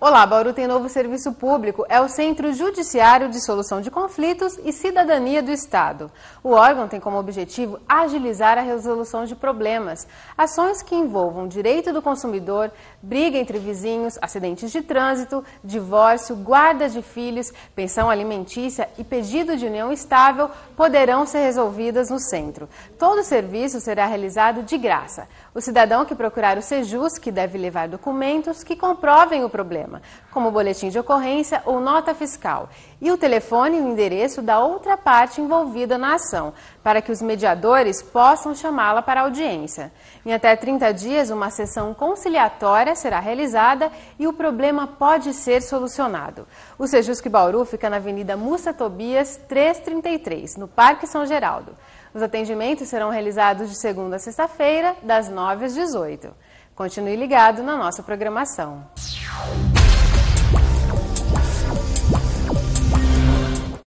Olá, Bauru tem novo serviço público. É o Centro Judiciário de Solução de Conflitos e Cidadania do Estado. O órgão tem como objetivo agilizar a resolução de problemas, ações que envolvam direito do consumidor, briga entre vizinhos, acidentes de trânsito, divórcio, guarda de filhos, pensão alimentícia e pedido de união estável poderão ser resolvidas no centro. Todo o serviço será realizado de graça. O cidadão que procurar o Sejus que deve levar documentos que comprovem o problema programa, como boletim de ocorrência ou nota fiscal, e o telefone e o endereço da outra parte envolvida na ação, para que os mediadores possam chamá-la para audiência. Em até 30 dias, uma sessão conciliatória será realizada e o problema pode ser solucionado. O Sejusque Bauru fica na Avenida Mussa Tobias, 333, no Parque São Geraldo. Os atendimentos serão realizados de segunda a sexta-feira, das 9 às 18. Continue ligado na nossa programação.